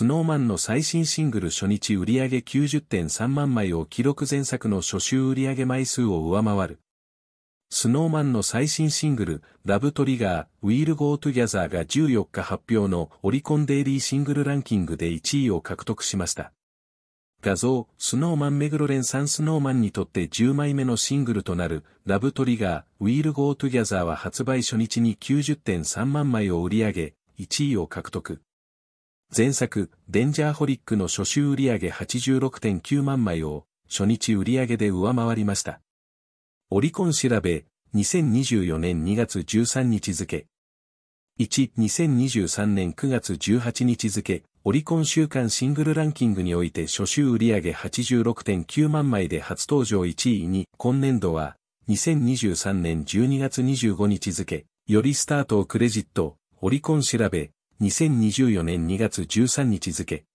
スノーマンの最新シングル初日売上90.3万枚を記録前作の初週売上枚数を上回る。スノーマンの最新シングル、ラブトリガー、ウィールゴートゥギャザーが14日発表のオリコンデイリーシングルランキングで1位を獲得しました。画像、スノーマンメグロレンさんスノーマンにとって10枚目のシングルとなる、ラブトリガー、ウィールゴートゥギャザーは発売初日に90.3万枚を売り上げ、1位を獲得。前作、デンジャーホリックの初週売上86.9万枚を、初日売上で上回りました。オリコン調べ、2024年2月13日付。1、2023年9月18日付、オリコン週間シングルランキングにおいて初週売上86.9万枚で初登場1位に、今年度は、2023年12月25日付、よりスタートをクレジット、オリコン調べ、2024年2月13日付、